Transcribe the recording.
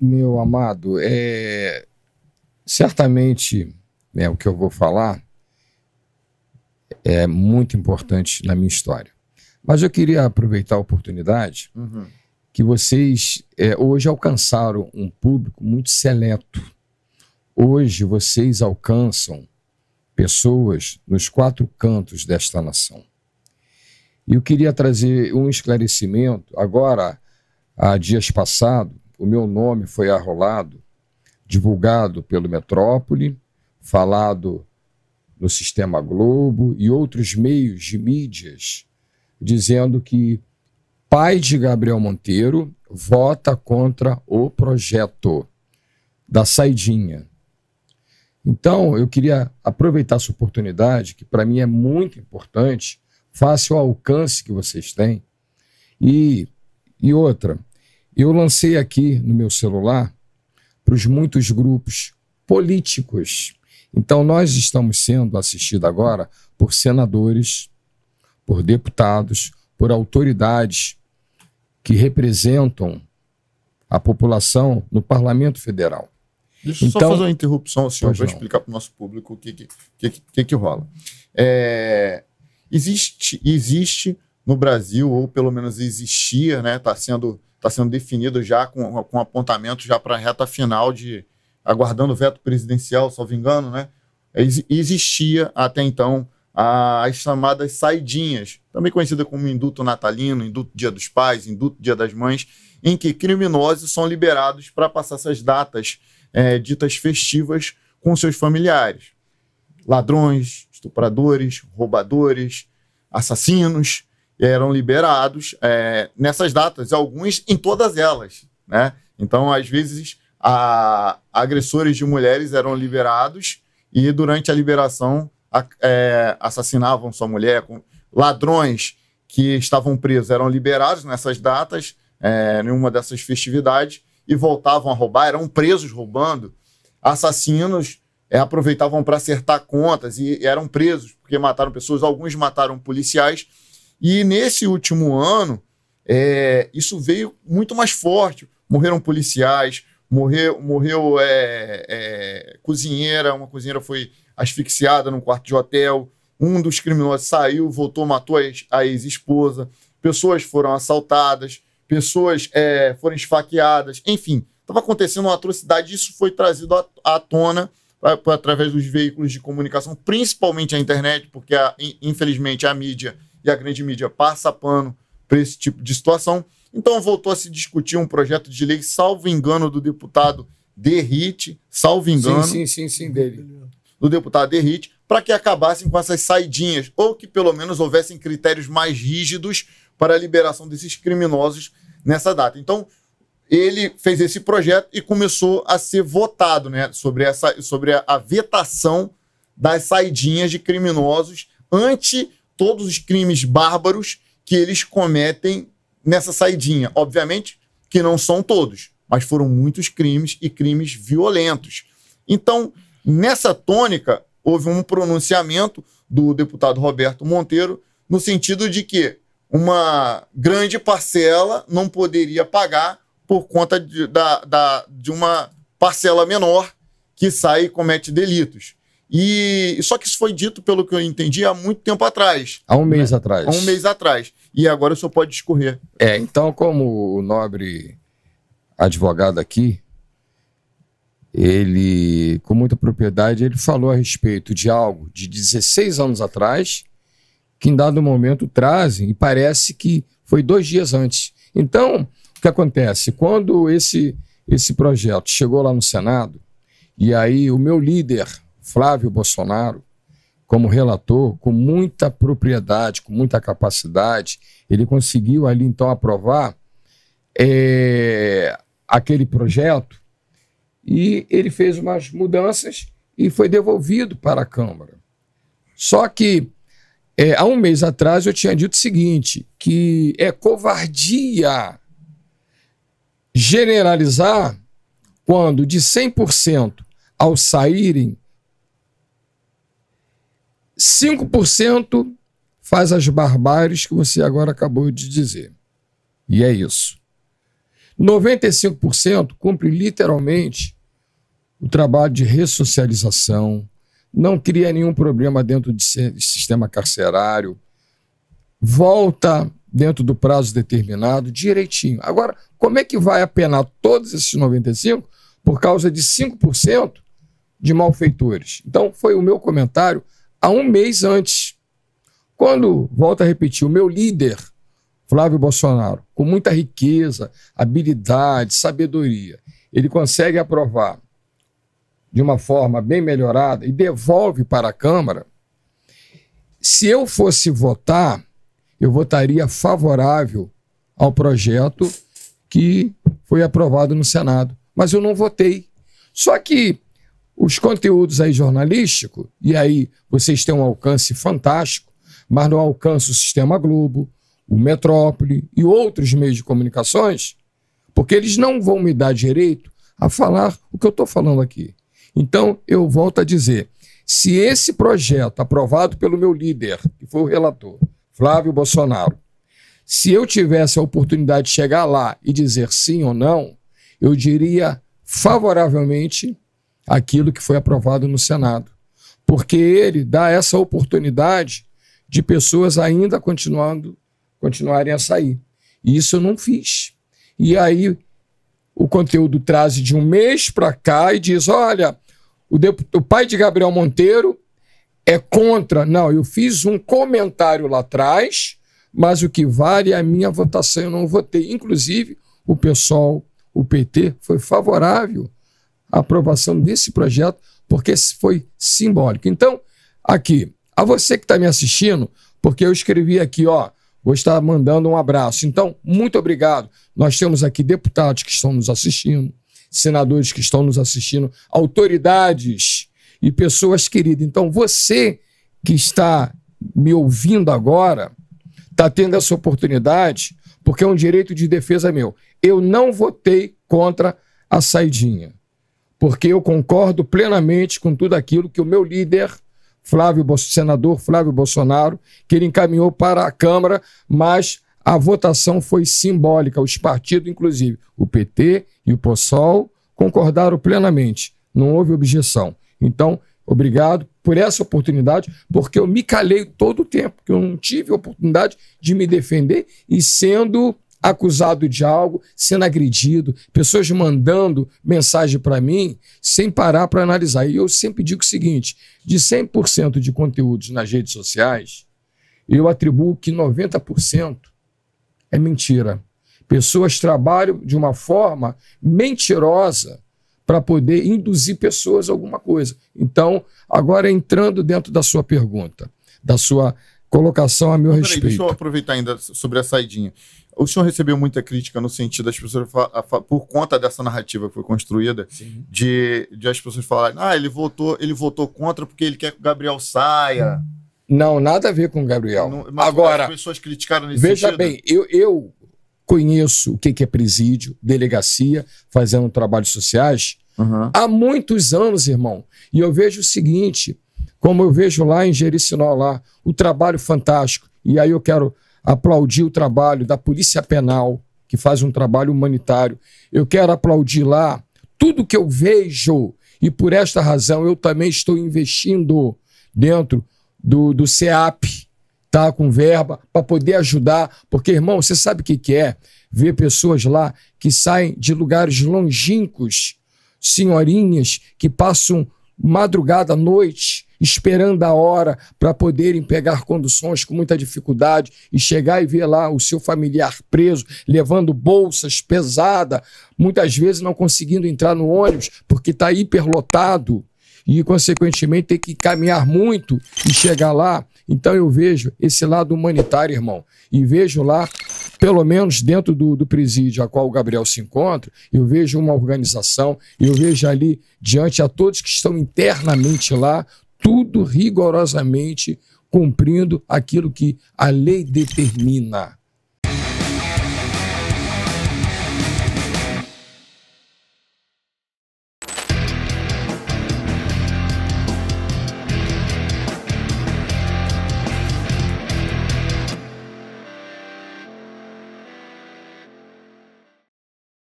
Meu amado, é... certamente né, o que eu vou falar é muito importante na minha história. Mas eu queria aproveitar a oportunidade uhum. que vocês é, hoje alcançaram um público muito seleto. Hoje vocês alcançam pessoas nos quatro cantos desta nação. E eu queria trazer um esclarecimento. Agora, há dias passado, o meu nome foi arrolado, divulgado pelo Metrópole, falado no Sistema Globo e outros meios de mídias, dizendo que pai de Gabriel Monteiro vota contra o projeto da saidinha. Então, eu queria aproveitar essa oportunidade, que para mim é muito importante, faça o alcance que vocês têm. E, e outra, eu lancei aqui no meu celular para os muitos grupos políticos. Então, nós estamos sendo assistidos agora por senadores, por deputados, por autoridades que representam a população no Parlamento Federal. Deixa eu então, só fazer uma interrupção, senhor, para explicar para o nosso público o que, que, que, que, que rola. É, existe, existe no Brasil, ou pelo menos existia, está né, tá sendo está sendo definido já com, com apontamento já para a reta final de aguardando o veto presidencial, só engano, né? É, existia até então as chamadas saidinhas, também conhecida como induto natalino, induto dia dos pais, induto dia das mães, em que criminosos são liberados para passar essas datas é, ditas festivas com seus familiares. Ladrões, estupradores, roubadores, assassinos, eram liberados é, nessas datas, alguns em todas elas. Né? Então, às vezes, a, agressores de mulheres eram liberados e, durante a liberação, a, é, assassinavam sua mulher. Ladrões que estavam presos eram liberados nessas datas, é, nenhuma dessas festividades, e voltavam a roubar, eram presos roubando. Assassinos é, aproveitavam para acertar contas e eram presos porque mataram pessoas, alguns mataram policiais e nesse último ano, é, isso veio muito mais forte. Morreram policiais, morreu, morreu é, é, cozinheira, uma cozinheira foi asfixiada num quarto de hotel. Um dos criminosos saiu, voltou, matou a ex-esposa. Pessoas foram assaltadas, pessoas é, foram esfaqueadas. Enfim, estava acontecendo uma atrocidade. Isso foi trazido à tona através dos veículos de comunicação, principalmente a internet, porque a, infelizmente a mídia e a grande mídia passa pano para esse tipo de situação. Então voltou a se discutir um projeto de lei, salvo engano, do deputado Derrite, salvo engano. Sim, sim, sim, sim dele. Do deputado Derrite, para que acabassem com essas saidinhas, ou que pelo menos houvessem critérios mais rígidos para a liberação desses criminosos nessa data. Então, ele fez esse projeto e começou a ser votado né, sobre, essa, sobre a vetação das saidinhas de criminosos ante todos os crimes bárbaros que eles cometem nessa saidinha. Obviamente que não são todos, mas foram muitos crimes e crimes violentos. Então, nessa tônica, houve um pronunciamento do deputado Roberto Monteiro no sentido de que uma grande parcela não poderia pagar por conta de, da, da, de uma parcela menor que sai e comete delitos. E só que isso foi dito, pelo que eu entendi, há muito tempo atrás. Há um mês né? atrás. Há um mês atrás. E agora o senhor pode discorrer. É, então, como o nobre advogado aqui, ele, com muita propriedade, ele falou a respeito de algo de 16 anos atrás, que em dado momento trazem, e parece que foi dois dias antes. Então, o que acontece? Quando esse, esse projeto chegou lá no Senado, e aí o meu líder Flávio Bolsonaro, como relator, com muita propriedade, com muita capacidade, ele conseguiu ali então aprovar é, aquele projeto e ele fez umas mudanças e foi devolvido para a Câmara. Só que é, há um mês atrás eu tinha dito o seguinte: que é covardia generalizar quando de 100% ao saírem 5% faz as barbáries que você agora acabou de dizer. E é isso. 95% cumpre literalmente o trabalho de ressocialização, não cria nenhum problema dentro do de sistema carcerário, volta dentro do prazo determinado, direitinho. Agora, como é que vai apenar todos esses 95 por causa de 5% de malfeitores? Então, foi o meu comentário há um mês antes. Quando, volto a repetir, o meu líder, Flávio Bolsonaro, com muita riqueza, habilidade, sabedoria, ele consegue aprovar de uma forma bem melhorada e devolve para a Câmara. Se eu fosse votar, eu votaria favorável ao projeto que foi aprovado no Senado. Mas eu não votei. Só que os conteúdos aí jornalístico, e aí vocês têm um alcance fantástico, mas não alcança o Sistema Globo, o Metrópole e outros meios de comunicações, porque eles não vão me dar direito a falar o que eu estou falando aqui. Então, eu volto a dizer: se esse projeto aprovado pelo meu líder, que foi o relator, Flávio Bolsonaro, se eu tivesse a oportunidade de chegar lá e dizer sim ou não, eu diria favoravelmente aquilo que foi aprovado no Senado. Porque ele dá essa oportunidade de pessoas ainda continuando, continuarem a sair. E isso eu não fiz. E aí o conteúdo traz de um mês para cá e diz: olha, o, o pai de Gabriel Monteiro é contra. Não, eu fiz um comentário lá atrás, mas o que vale é a minha votação, eu não votei. Inclusive, o pessoal, o PT, foi favorável a aprovação desse projeto, porque foi simbólico. Então, aqui, a você que está me assistindo, porque eu escrevi aqui, ó, vou estar mandando um abraço. Então, muito obrigado. Nós temos aqui deputados que estão nos assistindo, senadores que estão nos assistindo, autoridades e pessoas queridas. Então, você que está me ouvindo agora, está tendo essa oportunidade, porque é um direito de defesa meu. Eu não votei contra a saidinha porque eu concordo plenamente com tudo aquilo que o meu líder, Flávio, senador Flávio Bolsonaro, que ele encaminhou para a Câmara, mas a votação foi simbólica. Os partidos, inclusive o PT e o PSOL, concordaram plenamente. Não houve objeção. Então, obrigado por essa oportunidade, porque eu me calei todo o tempo, que eu não tive oportunidade de me defender e sendo acusado de algo, sendo agredido, pessoas mandando mensagem para mim sem parar para analisar. E eu sempre digo o seguinte: de 100% de conteúdos nas redes sociais, eu atribuo que 90% é mentira. Pessoas trabalham de uma forma mentirosa para poder induzir pessoas a alguma coisa. Então, agora entrando dentro da sua pergunta, da sua colocação a meu Peraí, respeito. Deixa eu aproveitar ainda sobre a saidinha. O senhor recebeu muita crítica no sentido das pessoas, por conta dessa narrativa que foi construída, de, de as pessoas falarem, ah, ele votou, ele votou contra porque ele quer que o Gabriel saia. Não, nada a ver com o Gabriel. Não, Agora, as pessoas criticaram nesse veja sentido. bem, eu, eu conheço o que é presídio, delegacia, fazendo trabalhos sociais, uhum. há muitos anos, irmão. E eu vejo o seguinte, como eu vejo lá em Jericinó, lá, o trabalho fantástico. E aí eu quero aplaudir o trabalho da Polícia Penal, que faz um trabalho humanitário. Eu quero aplaudir lá tudo que eu vejo, e por esta razão eu também estou investindo dentro do, do CEAP, tá? Com verba, para poder ajudar. Porque, irmão, você sabe o que, que é? Ver pessoas lá que saem de lugares longínquos, senhorinhas que passam madrugada à noite esperando a hora para poderem pegar conduções com muita dificuldade e chegar e ver lá o seu familiar preso, levando bolsas pesadas, muitas vezes não conseguindo entrar no ônibus porque está hiperlotado e, consequentemente, tem que caminhar muito e chegar lá. Então, eu vejo esse lado humanitário, irmão, e vejo lá pelo menos dentro do, do, presídio a qual o Gabriel se encontra, eu vejo uma organização, eu vejo ali diante a todos que estão internamente lá, tudo rigorosamente cumprindo aquilo que a lei determina.